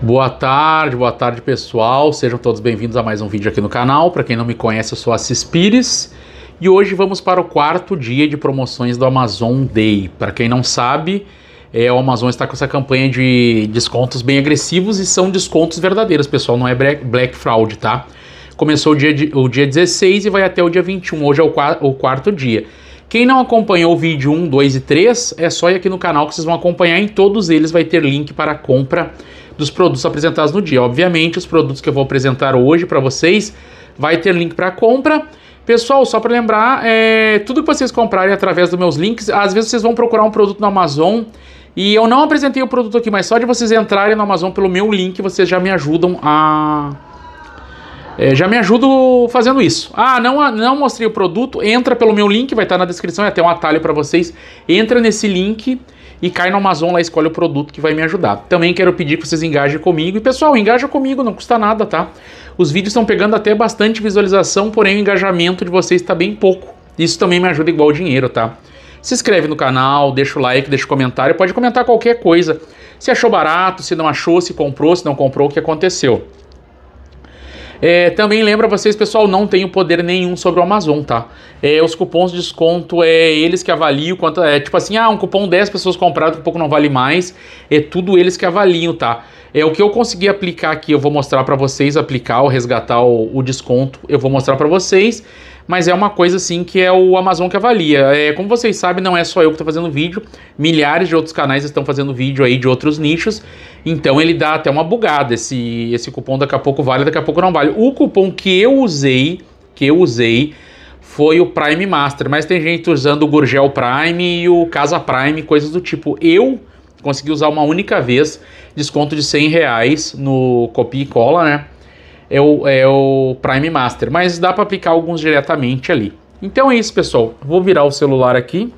Boa tarde, boa tarde pessoal, sejam todos bem-vindos a mais um vídeo aqui no canal. Para quem não me conhece, eu sou Assis Pires e hoje vamos para o quarto dia de promoções do Amazon Day. Para quem não sabe, é, o Amazon está com essa campanha de descontos bem agressivos e são descontos verdadeiros, pessoal, não é Black Fraud, tá? Começou o dia, de, o dia 16 e vai até o dia 21, hoje é o, o quarto dia. Quem não acompanhou o vídeo 1, 2 e 3, é só ir aqui no canal que vocês vão acompanhar. Em todos eles vai ter link para compra dos produtos apresentados no dia. Obviamente, os produtos que eu vou apresentar hoje para vocês vai ter link para compra. Pessoal, só para lembrar, é, tudo que vocês comprarem através dos meus links, às vezes vocês vão procurar um produto no Amazon e eu não apresentei o produto aqui, mas só de vocês entrarem no Amazon pelo meu link, vocês já me ajudam a. É, já me ajudam fazendo isso. Ah, não, não mostrei o produto, entra pelo meu link, vai estar na descrição, é até um atalho para vocês. Entra nesse link e cai no Amazon lá, escolhe o produto que vai me ajudar. Também quero pedir que vocês engajem comigo. E pessoal, engaja comigo, não custa nada, tá? Os vídeos estão pegando até bastante visualização, porém o engajamento de vocês está bem pouco. Isso também me ajuda igual o dinheiro, tá? Se inscreve no canal, deixa o like, deixa o comentário, pode comentar qualquer coisa. Se achou barato, se não achou, se comprou, se não comprou, o que aconteceu. É, também lembra vocês, pessoal, não tenho poder nenhum sobre o Amazon, tá? É, os cupons de desconto é eles que avaliam quanto é, tipo assim, ah, um cupom 10 pessoas compraram, daqui a pouco não vale mais. É tudo eles que avaliam, tá? É o que eu consegui aplicar aqui, eu vou mostrar para vocês aplicar ou resgatar o, o desconto, eu vou mostrar para vocês mas é uma coisa assim que é o Amazon que avalia. É, como vocês sabem, não é só eu que estou fazendo vídeo, milhares de outros canais estão fazendo vídeo aí de outros nichos, então ele dá até uma bugada. Esse, esse cupom daqui a pouco vale, daqui a pouco não vale. O cupom que eu usei, que eu usei, foi o Prime Master, mas tem gente usando o Gurgel Prime e o Casa Prime, coisas do tipo. Eu consegui usar uma única vez desconto de 100 reais no copia e cola, né? é o, é o Prime Master, mas dá para aplicar alguns diretamente ali. Então é isso, pessoal. Vou virar o celular aqui.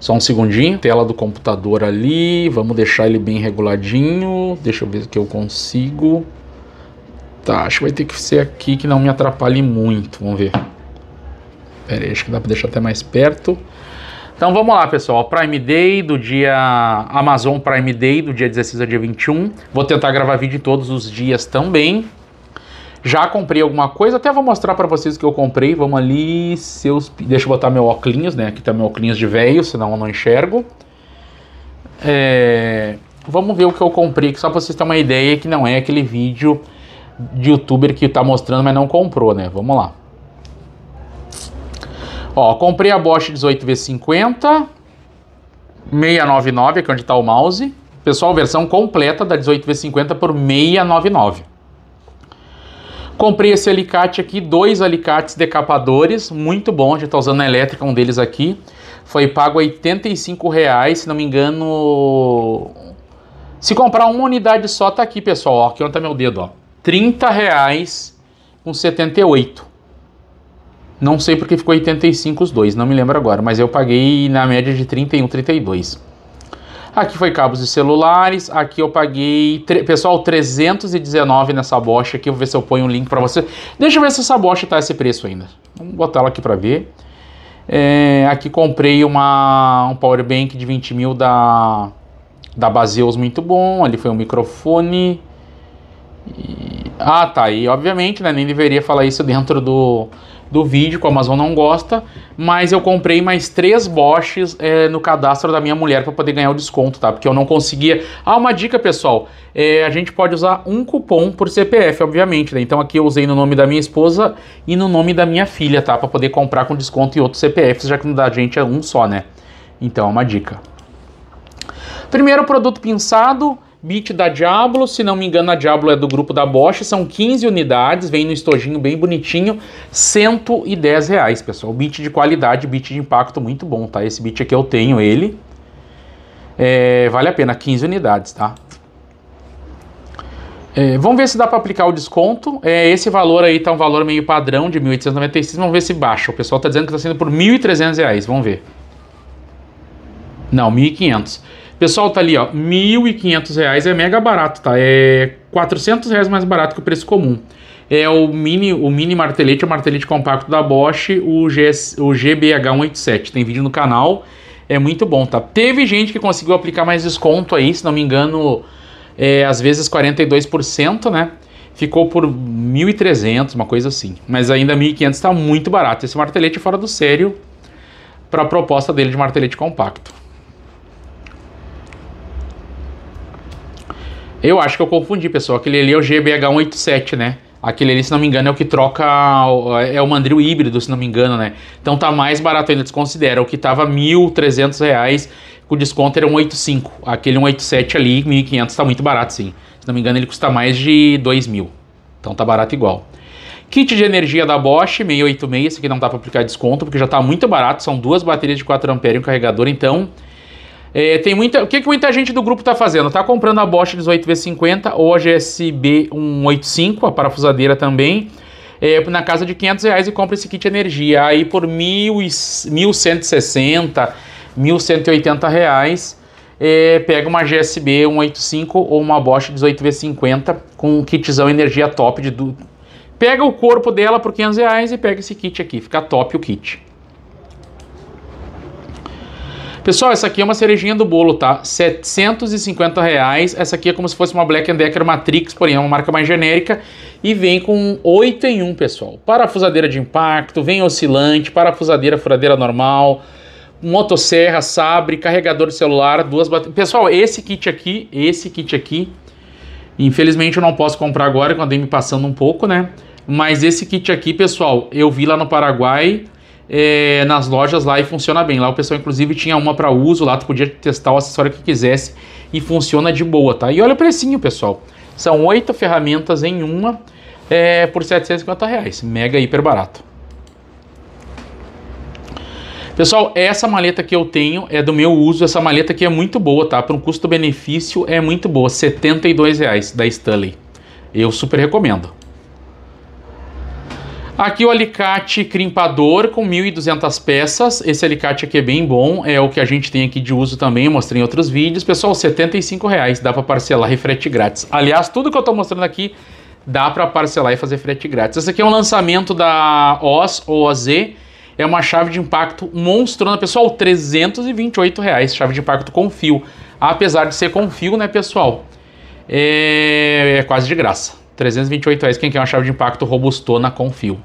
Só um segundinho. Tela do computador ali. Vamos deixar ele bem reguladinho. Deixa eu ver o que eu consigo. Tá, acho que vai ter que ser aqui que não me atrapalhe muito. Vamos ver. Pera aí, acho que dá para deixar até mais perto. Então vamos lá, pessoal. Prime Day do dia Amazon Prime Day do dia 16 a dia 21. Vou tentar gravar vídeo todos os dias também. Já comprei alguma coisa, até vou mostrar para vocês o que eu comprei. Vamos ali, seus... Deixa eu botar meu óculos, né? Aqui tá meu óculos de velho, senão eu não enxergo. É... Vamos ver o que eu comprei, que só para vocês terem uma ideia que não é aquele vídeo de youtuber que tá mostrando, mas não comprou, né? Vamos lá. Ó, comprei a Bosch 18V50 699, que é onde tá o mouse. Pessoal, versão completa da 18V50 por 699. Comprei esse alicate aqui, dois alicates decapadores, muito bom, a gente está usando a elétrica, um deles aqui. Foi pago R$ 85,00, se não me engano... Se comprar uma unidade só, tá aqui, pessoal, ó, aqui onde tá meu dedo, ó. R$ 30,78. Não sei porque ficou 85 os dois, não me lembro agora, mas eu paguei na média de R$ 31,32. Aqui foi cabos e celulares, aqui eu paguei, pessoal, 319 nessa bocha aqui, vou ver se eu ponho um link para você. Deixa eu ver se essa bocha tá esse preço ainda. Vamos botar ela aqui para ver. É, aqui comprei uma, um power bank de 20 mil da, da Baseus, muito bom. Ali foi um microfone. E, ah, tá, aí. obviamente, né, nem deveria falar isso dentro do do vídeo, que a Amazon não gosta, mas eu comprei mais três Bosch's é, no cadastro da minha mulher para poder ganhar o desconto, tá? Porque eu não conseguia. Ah, uma dica, pessoal: é, a gente pode usar um cupom por CPF, obviamente, né? Então aqui eu usei no nome da minha esposa e no nome da minha filha, tá? Para poder comprar com desconto e outros CPFs, já que no da gente é um só, né? Então é uma dica. Primeiro produto pinçado, Bit da Diablo, se não me engano, a Diablo é do grupo da Bosch, são 15 unidades, vem no estojinho bem bonitinho, 110 reais, pessoal. Bit de qualidade, bit de impacto muito bom, tá? Esse bit aqui eu tenho ele. É, vale a pena, 15 unidades, tá? É, vamos ver se dá para aplicar o desconto. É, esse valor aí tá um valor meio padrão de 1.896. Vamos ver se baixa. O pessoal tá dizendo que tá sendo por 1.300 reais. Vamos ver. Não, 1.500. Pessoal, tá ali, ó, 1.500 reais é mega barato, tá? É 400 reais mais barato que o preço comum. É o mini, o mini martelete, o martelete compacto da Bosch, o, GS, o GBH187. Tem vídeo no canal, é muito bom, tá? Teve gente que conseguiu aplicar mais desconto aí, se não me engano, é, às vezes 42%, né? Ficou por 1.300, uma coisa assim. Mas ainda 1.500 tá muito barato. Esse martelete é fora do sério para a proposta dele de martelete compacto. Eu acho que eu confundi, pessoal. Aquele ali é o GBH187, né? Aquele ali, se não me engano, é o que troca. É o mandril híbrido, se não me engano, né? Então tá mais barato ainda, desconsidera. O que tava R$ 1.300, com desconto era 185. Aquele 187 ali, 1.500, tá muito barato, sim. Se não me engano, ele custa mais de R$ mil. Então tá barato igual. Kit de energia da Bosch 686, esse aqui não dá para aplicar desconto, porque já tá muito barato, são duas baterias de 4A e um carregador, então é, tem muita, o que, que muita gente do grupo está fazendo? Está comprando a Bosch 18V50 ou a GSB 185, a parafusadeira também, é, na casa de 500 reais e compra esse kit energia. Aí por 1.160, 1.180 reais, é, pega uma GSB 185 ou uma Bosch 18V50 com um kitzão energia top de... Do... Pega o corpo dela por 500 reais e pega esse kit aqui, fica top o kit. Pessoal, essa aqui é uma cerejinha do bolo, tá? 750 reais. Essa aqui é como se fosse uma Black Decker Matrix, porém é uma marca mais genérica. E vem com 8 em 1, pessoal. Parafusadeira de impacto, vem oscilante, parafusadeira, furadeira normal motosserra, sabre, carregador de celular, duas baterias. Pessoal, esse kit aqui, esse kit aqui, infelizmente eu não posso comprar agora, que eu andei me passando um pouco, né? Mas esse kit aqui, pessoal, eu vi lá no Paraguai, é, nas lojas lá e funciona bem. Lá o pessoal, inclusive, tinha uma para uso lá, tu podia testar o acessório que quisesse e funciona de boa, tá? E olha o precinho, pessoal. São oito ferramentas em uma é, por 750 reais. Mega hiper barato. Pessoal, essa maleta que eu tenho é do meu uso. Essa maleta aqui é muito boa, tá? Para um custo-benefício é muito boa. R$ 72,00 da Stanley. Eu super recomendo. Aqui o alicate crimpador com 1.200 peças. Esse alicate aqui é bem bom, é o que a gente tem aqui de uso também, eu mostrei em outros vídeos. Pessoal, R$ reais. dá para parcelar e frete grátis. Aliás, tudo que eu estou mostrando aqui dá para parcelar e fazer frete grátis. Esse aqui é um lançamento da OZ, ou OZ, é uma chave de impacto monstrona, pessoal, R$ reais. chave de impacto com fio. Apesar de ser com fio, né, pessoal? é, é quase de graça. 328 reais. Quem quer uma chave de impacto robustona com fio?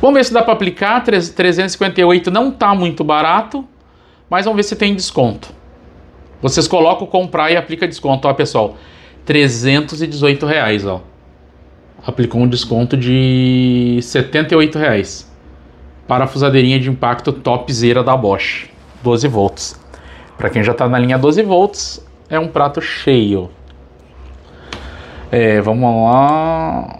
Vamos ver se dá para aplicar. 358 não está muito barato, mas vamos ver se tem desconto. Vocês colocam comprar e aplica desconto, ó, pessoal. 318 reais, ó. Aplicou um desconto de 78 reais. Parafusadeirinha de impacto topzera da Bosch, 12 volts. Para quem já está na linha 12 volts, é um prato cheio. É, vamos lá.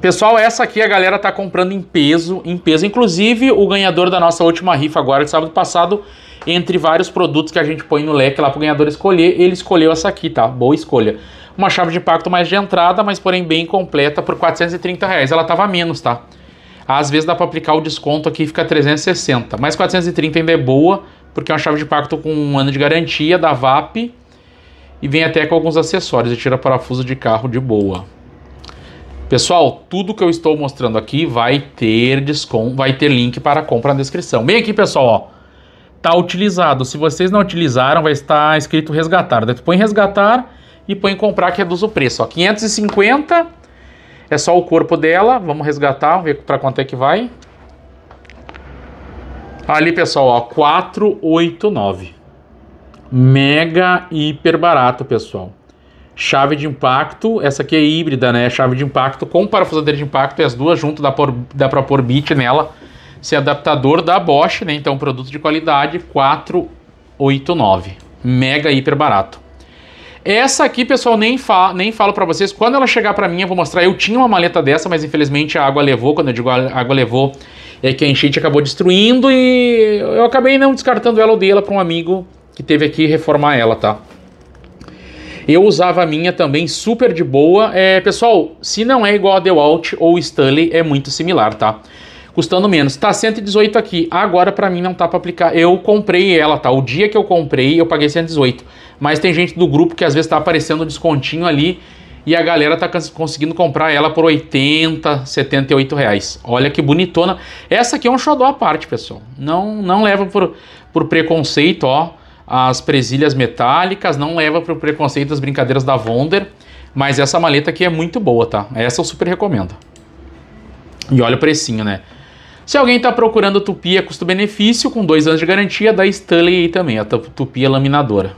Pessoal, essa aqui a galera tá comprando em peso, em peso. Inclusive, o ganhador da nossa última rifa agora de sábado passado, entre vários produtos que a gente põe no leque lá pro ganhador escolher, ele escolheu essa aqui, tá? Boa escolha. Uma chave de impacto mais de entrada, mas porém bem completa por 430 reais. Ela tava menos, tá? Às vezes dá para aplicar o desconto aqui fica 360, mas 430 ainda é boa, porque é uma chave de impacto com um ano de garantia da VAP e vem até com alguns acessórios e tira parafuso de carro de boa. Pessoal, tudo que eu estou mostrando aqui vai ter desconto, vai ter link para compra na descrição. Bem aqui, pessoal, ó. Tá utilizado. Se vocês não utilizaram, vai estar escrito resgatar. Daí tu põe resgatar e põe comprar que reduz é o preço, ó. 550 é só o corpo dela. Vamos resgatar, ver para quanto é que vai. Ali, pessoal, ó, 489 mega hiper barato, pessoal. Chave de impacto, essa aqui é híbrida, né? Chave de impacto com parafusadeira de impacto e as duas junto dá, dá pra pôr bit nela. Esse adaptador da Bosch, né? Então, produto de qualidade 489. Mega hiper barato. Essa aqui, pessoal, nem, fa nem falo para vocês. Quando ela chegar para mim, eu vou mostrar. Eu tinha uma maleta dessa, mas infelizmente a água levou. Quando eu digo a água levou, é que a enchente acabou destruindo e eu acabei não descartando ela ou dei ela para um amigo que teve aqui reformar ela, tá? Eu usava a minha também super de boa. É, pessoal, se não é igual a DeWalt ou Stanley, é muito similar, tá? Custando menos. Tá 118 aqui. Agora para mim não tá para aplicar. Eu comprei ela, tá? O dia que eu comprei, eu paguei 118. Mas tem gente do grupo que às vezes tá aparecendo um descontinho ali e a galera tá conseguindo comprar ela por 80, 78 reais. Olha que bonitona. Essa aqui é um xodó à parte, pessoal. Não não leva por, por preconceito, ó as presilhas metálicas, não leva para o preconceito das brincadeiras da Wonder, mas essa maleta aqui é muito boa, tá? Essa eu super recomendo. E olha o precinho, né? Se alguém está procurando tupia é custo-benefício, com dois anos de garantia, da Stanley aí também, a tupia é laminadora.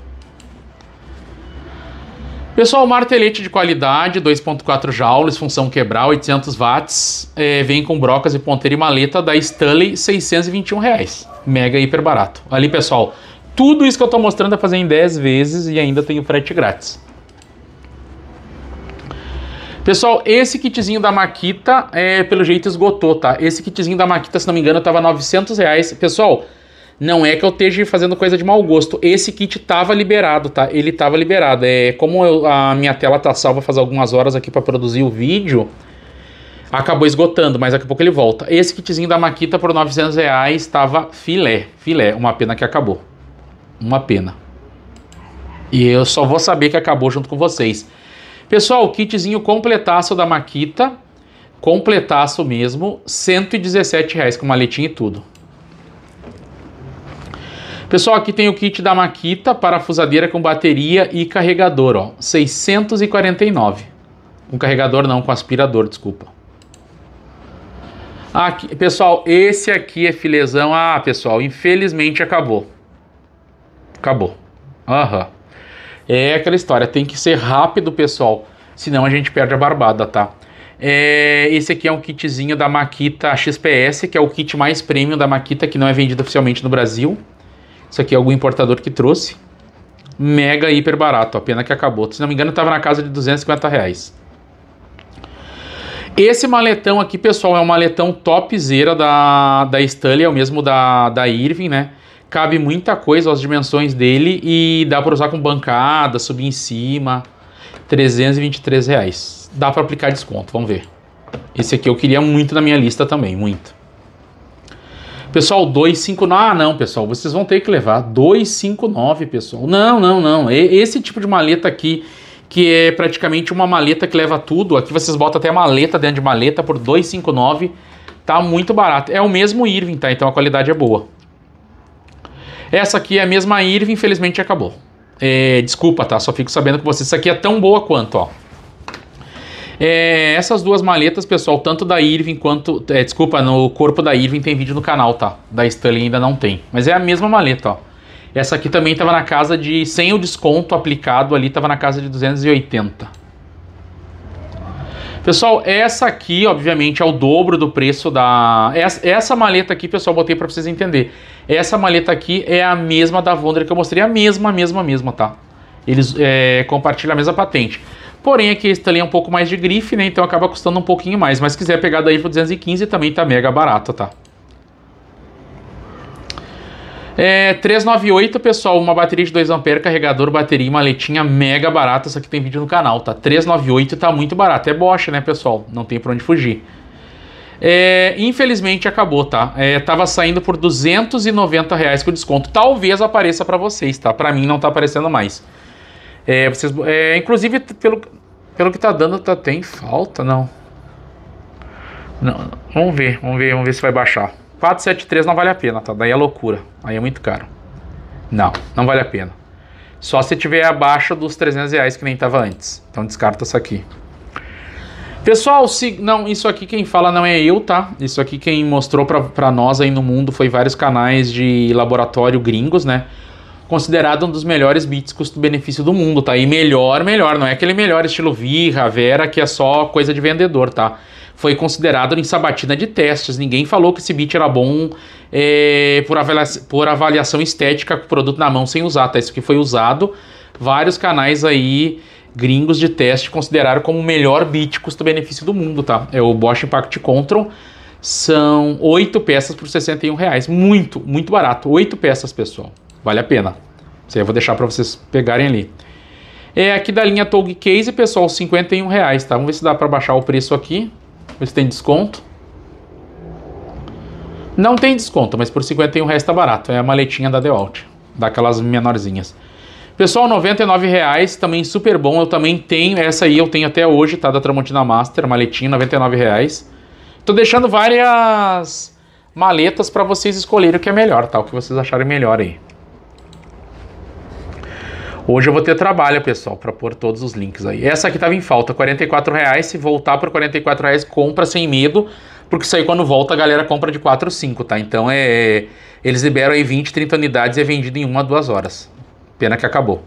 Pessoal, martelete de qualidade, 2.4 joules, função quebrar, 800 watts, é, vem com brocas e ponteira e maleta da Stanley, 621 reais. Mega hiper barato. Ali, pessoal, tudo isso que eu estou mostrando é fazer em 10 vezes e ainda tenho frete grátis. Pessoal, esse kitzinho da Maquita, é, pelo jeito, esgotou, tá? Esse kitzinho da Maquita, se não me engano, tava 900 reais. Pessoal, não é que eu esteja fazendo coisa de mau gosto. Esse kit tava liberado, tá? Ele tava liberado. É, como eu, a minha tela tá salva faz algumas horas aqui para produzir o vídeo, acabou esgotando, mas daqui a pouco ele volta. Esse kitzinho da Maquita por 900 reais tava filé, filé. Uma pena que acabou. Uma pena. E eu só vou saber que acabou junto com vocês. Pessoal, o kitzinho completaço da Maquita, completaço mesmo, R$117,00 reais com maletinha e tudo. Pessoal, aqui tem o kit da Maquita, parafusadeira com bateria e carregador, ó, 649. Um carregador não, com aspirador, desculpa. Aqui, pessoal, esse aqui é filezão. Ah, pessoal, infelizmente acabou acabou. Aham. É aquela história, tem que ser rápido, pessoal, senão a gente perde a barbada, tá? É, esse aqui é um kitzinho da Makita XPS, que é o kit mais premium da Makita, que não é vendido oficialmente no Brasil. Isso aqui é algum importador que trouxe. Mega, hiper barato, a pena que acabou. Se não me engano, estava na casa de 250 reais. Esse maletão aqui, pessoal, é um maletão topzera da, da Stanley, é o mesmo da, da Irving, né? cabe muita coisa as dimensões dele e dá para usar com bancada, subir em cima. 323 reais. Dá para aplicar desconto, vamos ver. Esse aqui eu queria muito na minha lista também, muito. Pessoal, 259. Ah, não, pessoal, vocês vão ter que levar 259, pessoal. Não, não, não. Esse tipo de maleta aqui, que é praticamente uma maleta que leva tudo, aqui vocês botam até maleta dentro de maleta por 259, tá muito barato. É o mesmo Irving, tá? Então a qualidade é boa. Essa aqui é a mesma Irv, infelizmente acabou. É, desculpa, tá? Só fico sabendo que você. Isso aqui é tão boa quanto, ó. É, essas duas maletas, pessoal, tanto da Irving quanto. É, desculpa, no corpo da Irving tem vídeo no canal, tá? Da Stanley ainda não tem. Mas é a mesma maleta, ó. Essa aqui também estava na casa de. Sem o desconto aplicado ali, estava na casa de 280. Pessoal, essa aqui, obviamente, é o dobro do preço da... Essa, essa maleta aqui, pessoal, botei para vocês entenderem. Essa maleta aqui é a mesma da Wonder que eu mostrei. A mesma, a mesma, a mesma, tá? Eles é, compartilham a mesma patente. Porém, aqui esse também é um pouco mais de grife, né? Então acaba custando um pouquinho mais. Mas se quiser pegar daí por 215, também tá mega barato, tá? É, 398, pessoal, uma bateria de 2A, carregador, bateria e maletinha mega barata. Isso aqui tem vídeo no canal, tá? 398 tá muito barato. É Bosch, né, pessoal? Não tem pra onde fugir. É, infelizmente acabou, tá? É, tava saindo por 290 reais com desconto. Talvez apareça para vocês, tá? Para mim não tá aparecendo mais. É, vocês, é, inclusive, pelo, pelo que tá dando, tá, tem falta, não. não. Vamos ver, vamos ver, vamos ver se vai baixar. 473 não vale a pena, tá? Daí é loucura. Aí é muito caro. Não, não vale a pena. Só se tiver abaixo dos 300 reais que nem tava antes. Então descarta essa aqui. Pessoal, se, não, isso aqui quem fala não é eu, tá? Isso aqui quem mostrou para nós aí no mundo foi vários canais de laboratório gringos, né? Considerado um dos melhores bits custo-benefício do mundo, tá? E melhor, melhor, não é aquele melhor estilo Virra, Vera, que é só coisa de vendedor, tá? foi considerado em sabatina de testes. Ninguém falou que esse beat era bom é, por, avaliação, por avaliação estética com o produto na mão sem usar, tá? Isso que foi usado. Vários canais aí gringos de teste consideraram como o melhor beat custo-benefício do mundo, tá? É o Bosch Impact Control. São oito peças por 61 reais. Muito, muito barato. Oito peças, pessoal. Vale a pena. Isso aí eu vou deixar para vocês pegarem ali. É aqui da linha Tog Case, pessoal, 51 reais, tá? Vamos ver se dá para baixar o preço aqui. Mas tem desconto? Não tem desconto, mas por 51 reais tá barato. É a maletinha da Dewalt daquelas menorzinhas. Pessoal, 99 reais, também super bom. Eu também tenho, essa aí eu tenho até hoje, tá? Da Tramontina Master, maletinha, 99 reais. Tô deixando várias maletas para vocês escolherem o que é melhor, tá? O que vocês acharem melhor aí. Hoje eu vou ter trabalho, pessoal, para pôr todos os links aí. Essa aqui estava em falta, R$44,00. reais. Se voltar para R$44,00, reais, compra sem medo, porque isso aí quando volta a galera compra de 4 ou 5, tá? Então é eles liberam aí 20, 30 unidades e é vendido em uma, duas horas. Pena que acabou.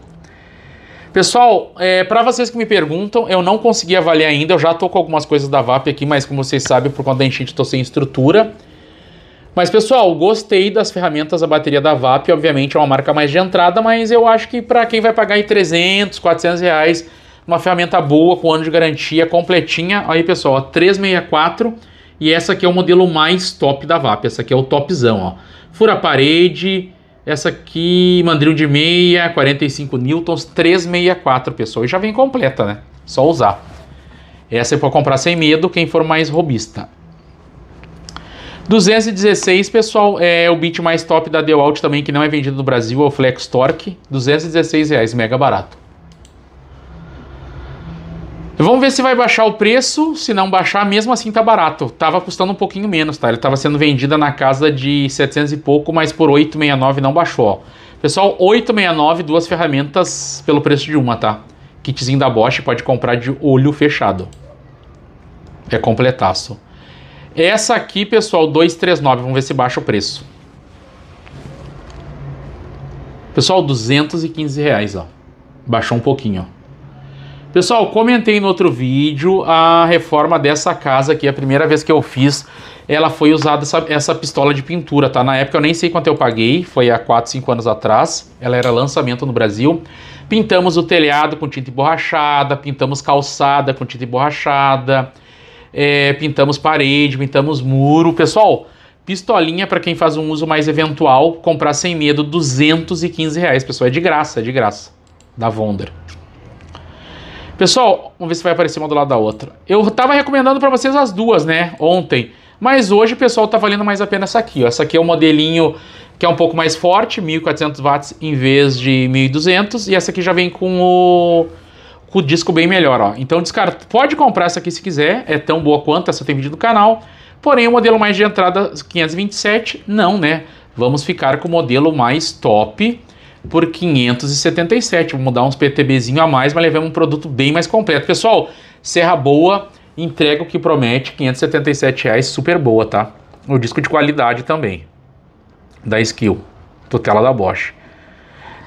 Pessoal, é, para vocês que me perguntam, eu não consegui avaliar ainda, eu já tô com algumas coisas da VAP aqui, mas como vocês sabem, por conta da enchente estou sem estrutura. Mas pessoal, gostei das ferramentas, da bateria da VAP, obviamente é uma marca mais de entrada, mas eu acho que para quem vai pagar aí 300, 400 reais, uma ferramenta boa, com ano de garantia, completinha, aí pessoal, ó, 364 e essa aqui é o modelo mais top da VAP, essa aqui é o topzão, ó. Fura parede, essa aqui, mandril de meia, 45 newtons, 364 pessoal, e já vem completa, né? Só usar. Essa é para comprar sem medo, quem for mais robista. 216, pessoal, é o bit mais top da DeWalt também, que não é vendido no Brasil, é o Flex Torque. 216 reais, mega barato. Vamos ver se vai baixar o preço. Se não baixar, mesmo assim tá barato. Tava custando um pouquinho menos, tá? Ele tava sendo vendida na casa de 700 e pouco, mas por 869 não baixou, ó. Pessoal, 869, duas ferramentas pelo preço de uma, tá? Kitzinho da Bosch pode comprar de olho fechado. É completaço. Essa aqui, pessoal, 239. Vamos ver se baixa o preço. Pessoal, 215 reais, ó. Baixou um pouquinho, ó. Pessoal, comentei no outro vídeo a reforma dessa casa aqui, a primeira vez que eu fiz, ela foi usada essa, essa, pistola de pintura, tá? Na época eu nem sei quanto eu paguei, foi há 4, 5 anos atrás, ela era lançamento no Brasil. Pintamos o telhado com tinta emborrachada, pintamos calçada com tinta emborrachada, é, pintamos parede, pintamos muro. Pessoal, pistolinha para quem faz um uso mais eventual, comprar sem medo, 215 reais, pessoal. É de graça, é de graça. Da Wonder. Pessoal, vamos ver se vai aparecer uma do lado da outra. Eu tava recomendando para vocês as duas, né, ontem. Mas hoje, pessoal, tá valendo mais a pena essa aqui, ó. Essa aqui é o um modelinho que é um pouco mais forte, 1400 watts em vez de 1200. E essa aqui já vem com o com o disco bem melhor, ó. Então, descarta, pode comprar essa aqui se quiser, é tão boa quanto, essa tem vídeo do canal. Porém, o modelo mais de entrada 527, não, né? Vamos ficar com o modelo mais top por 577. Vou mudar uns PTBzinho a mais, mas levamos um produto bem mais completo. Pessoal, serra boa, entrega o que promete, 577 reais, super boa, tá? O disco de qualidade também, da Skill, tutela da Bosch.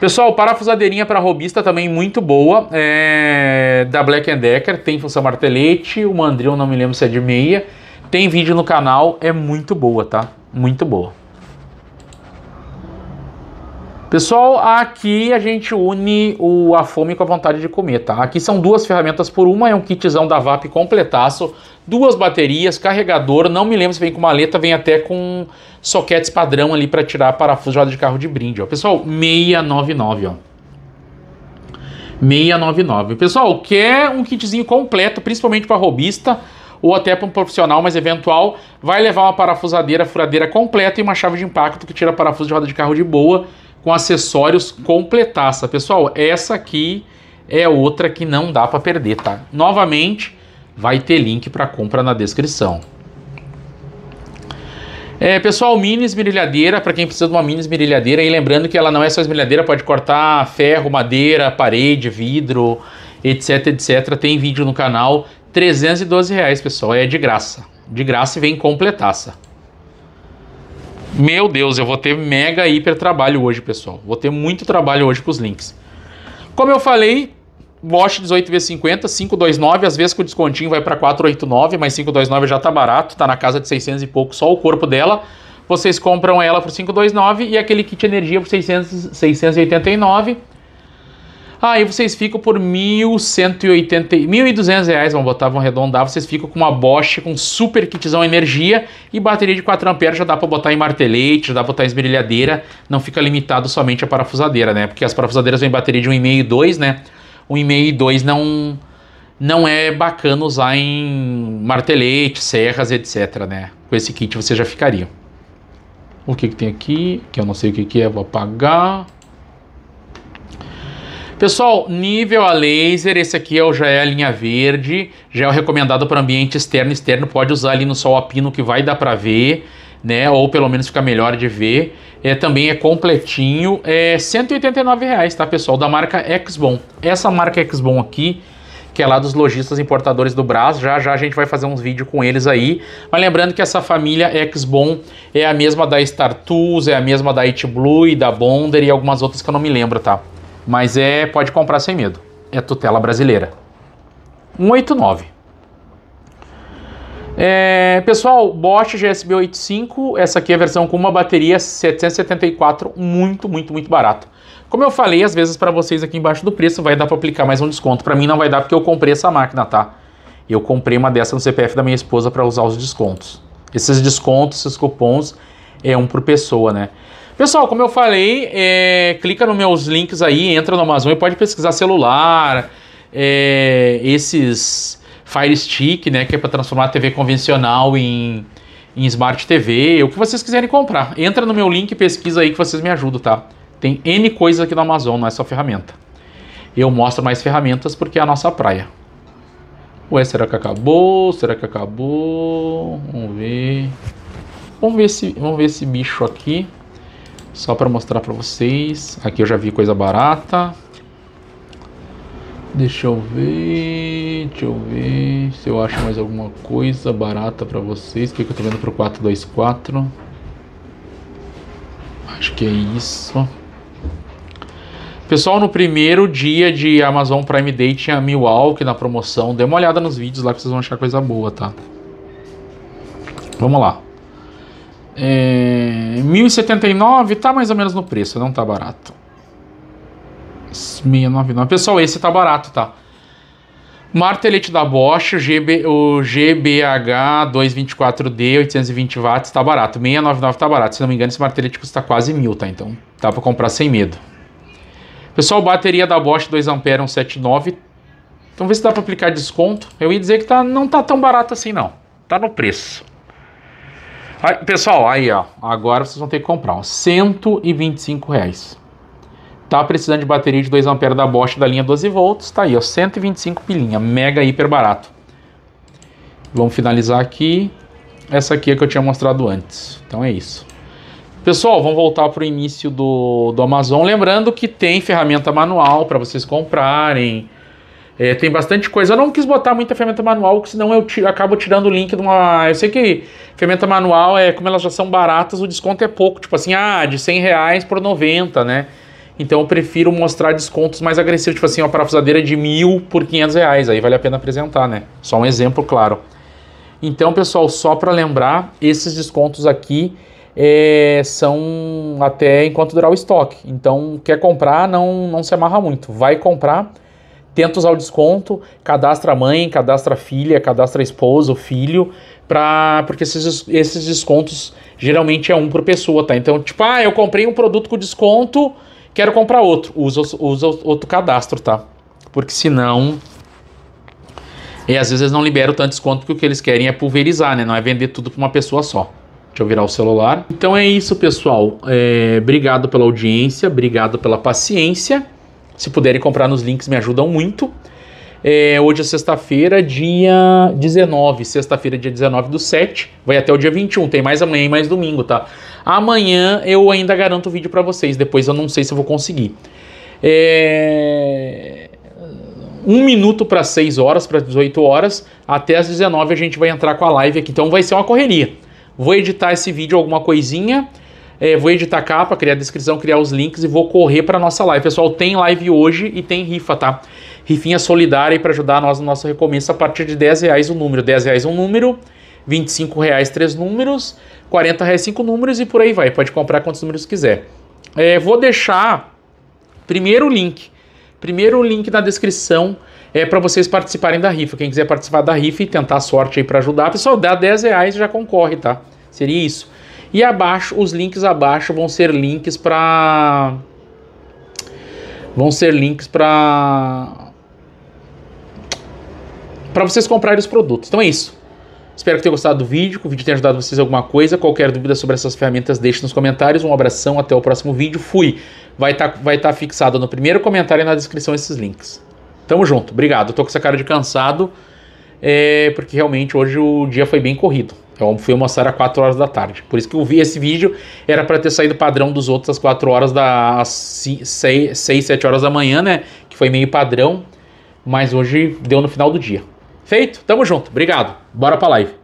Pessoal, parafusadeirinha para robista também muito boa, é, da Black Decker, tem função martelete, o mandril não me lembro se é de meia, tem vídeo no canal, é muito boa, tá? Muito boa. Pessoal, aqui a gente une o, a fome com a vontade de comer, tá? Aqui são duas ferramentas por uma, é um kitzão da VAP completaço, duas baterias, carregador, não me lembro se vem com maleta, vem até com soquetes padrão ali para tirar parafuso de roda de carro de brinde, ó. Pessoal, 699, ó. 699. Pessoal, quer um kitzinho completo, principalmente para robista, ou até para um profissional mais eventual, vai levar uma parafusadeira, furadeira completa e uma chave de impacto que tira parafuso de roda de carro de boa com acessórios completaça. Pessoal, essa aqui é outra que não dá para perder, tá? Novamente, vai ter link para compra na descrição. É, pessoal, mini esmerilhadeira, para quem precisa de uma mini esmerilhadeira, e lembrando que ela não é só esmerilhadeira, pode cortar ferro, madeira, parede, vidro, etc, etc. Tem vídeo no canal, 312 reais, pessoal, é de graça. De graça e vem completaça. Meu Deus, eu vou ter mega hiper trabalho hoje, pessoal. Vou ter muito trabalho hoje com os links. Como eu falei, Bosch 18V50, 529, às vezes com o descontinho vai para 489, mas 529 já tá barato, tá na casa de 600 e pouco só o corpo dela. Vocês compram ela por 529 e aquele kit energia por 600, 689. Aí ah, vocês ficam por 1.180, 1.200 reais, vamos botar, vão arredondar, vocês ficam com uma Bosch com super kitzão energia e bateria de 4 amperes já dá para botar em martelete, já dá para botar em esmerilhadeira, não fica limitado somente a parafusadeira, né? Porque as parafusadeiras vêm bateria de 1,5 e 2, né? 1,5 e 2 não não é bacana usar em martelete, serras, etc, né? Com esse kit você já ficaria. O que, que tem aqui? Que eu não sei o que, que é, vou apagar. Pessoal, nível a laser, esse aqui é o, já é a linha verde, já é o recomendado para ambiente externo. Externo pode usar ali no sol a pino que vai dar para ver, né? Ou pelo menos fica melhor de ver. É, também é completinho, é R$ 189,00, tá pessoal? Da marca Xbon. Essa marca Xbon aqui, que é lá dos lojistas importadores do Brás. Já já a gente vai fazer uns vídeos com eles aí. Mas lembrando que essa família Xbon é a mesma da Star Tools, é a mesma da It Blue e da Bonder e algumas outras que eu não me lembro, tá? Mas é, pode comprar sem medo. É tutela brasileira. 189. É, pessoal, Bosch GSB85, essa aqui é a versão com uma bateria 774, muito, muito, muito barato. Como eu falei, às vezes para vocês aqui embaixo do preço vai dar para aplicar mais um desconto. Para mim não vai dar porque eu comprei essa máquina, tá? Eu comprei uma dessa no CPF da minha esposa para usar os descontos. Esses descontos, esses cupons, é um por pessoa, né? Pessoal, como eu falei, é, clica nos meus links aí, entra no Amazon e pode pesquisar celular, é, esses Fire Stick, né, que é para transformar a TV convencional em, em Smart TV, o que vocês quiserem comprar. Entra no meu link e pesquisa aí que vocês me ajudam, tá? Tem N coisas aqui no Amazon, não é só ferramenta. Eu mostro mais ferramentas porque é a nossa praia. Ué, será que acabou? Será que acabou? Vamos ver. Vamos ver esse, vamos ver esse bicho aqui. Só para mostrar para vocês. Aqui eu já vi coisa barata. Deixa eu ver, deixa eu ver se eu acho mais alguma coisa barata para vocês. O que, que eu tô vendo pro 424? Acho que é isso. Pessoal, no primeiro dia de Amazon Prime Day tinha Milwaukee na promoção. Dê uma olhada nos vídeos lá que vocês vão achar coisa boa, tá? Vamos lá. É, 1079 tá mais ou menos no preço, não tá barato. 699. Pessoal, esse tá barato, tá? Martelete é da Bosch, GB, o GBH 224D 820 watts tá barato. 699 tá barato. Se não me engano, esse martelete é custa quase mil, tá? Então dá para comprar sem medo. Pessoal, bateria da Bosch 2A 179. Então vê se dá para aplicar desconto. Eu ia dizer que tá, não tá tão barato assim, não. Tá no preço. Aí, pessoal, aí ó, agora vocês vão ter que comprar, ó, 125 reais. Tá precisando de bateria de 2 a da Bosch da linha 12 volts, tá aí, ó, 125 pilinha, mega hiper barato. Vamos finalizar aqui. Essa aqui é que eu tinha mostrado antes. Então é isso. Pessoal, vamos voltar para o início do, do Amazon. Lembrando que tem ferramenta manual para vocês comprarem. É, tem bastante coisa. Eu não quis botar muita fermenta manual, porque senão eu tiro, acabo tirando o link de uma. Eu sei que fermenta manual, é como elas já são baratas, o desconto é pouco. Tipo assim, ah, de 100 reais por 90, né? Então eu prefiro mostrar descontos mais agressivos, tipo assim, uma parafusadeira de mil por 500 reais, aí vale a pena apresentar, né? Só um exemplo, claro. Então, pessoal, só para lembrar, esses descontos aqui é, são até enquanto durar o estoque. Então, quer comprar, não, não se amarra muito. Vai comprar tenta usar o desconto, cadastra a mãe, cadastra a filha, cadastra a esposa, o filho, pra, porque esses, esses descontos geralmente é um por pessoa, tá? Então, tipo, ah, eu comprei um produto com desconto, quero comprar outro. Usa, usa outro cadastro, tá? Porque senão. E às vezes eles não liberam tanto desconto que o que eles querem é pulverizar, né? Não é vender tudo pra uma pessoa só. Deixa eu virar o celular. Então é isso, pessoal. É, obrigado pela audiência, obrigado pela paciência. Se puderem comprar nos links, me ajudam muito. É, hoje é sexta-feira, dia 19. Sexta-feira, dia 19 do 7. Vai até o dia 21. Tem mais amanhã e mais domingo, tá? Amanhã eu ainda garanto o vídeo para vocês. Depois eu não sei se eu vou conseguir. É... Um minuto para 6 horas, para 18 horas. Até às 19 a gente vai entrar com a live aqui. Então vai ser uma correria. Vou editar esse vídeo alguma coisinha é, vou editar a capa, criar a descrição, criar os links e vou correr para nossa live. Pessoal, tem live hoje e tem rifa, tá? Rifinha solidária para ajudar nós no nosso recomeço a partir de 10 reais o um número. 10 reais um número, 25 reais três números, 40 reais cinco números e por aí vai. Pode comprar quantos números quiser. É, vou deixar primeiro o link. Primeiro o link na descrição é para vocês participarem da rifa. Quem quiser participar da rifa e tentar a sorte aí para ajudar, pessoal, dá 10 reais e já concorre, tá? Seria isso. E abaixo, os links abaixo vão ser links para vão ser links para para vocês comprarem os produtos. Então é isso. Espero que tenham gostado do vídeo, que o vídeo tenha ajudado vocês em alguma coisa. Qualquer dúvida sobre essas ferramentas, deixe nos comentários. Um abração, até o próximo vídeo. Fui. Vai estar tá, vai tá fixado no primeiro comentário e na descrição esses links. Tamo junto. Obrigado. Tô com essa cara de cansado é, porque realmente hoje o dia foi bem corrido. Eu fui almoçar às 4 horas da tarde. Por isso que eu vi esse vídeo, era para ter saído padrão dos outros às 4 horas da 6, 7 horas da manhã, né? Que foi meio padrão, mas hoje deu no final do dia. Feito? Tamo junto. Obrigado. Bora pra live.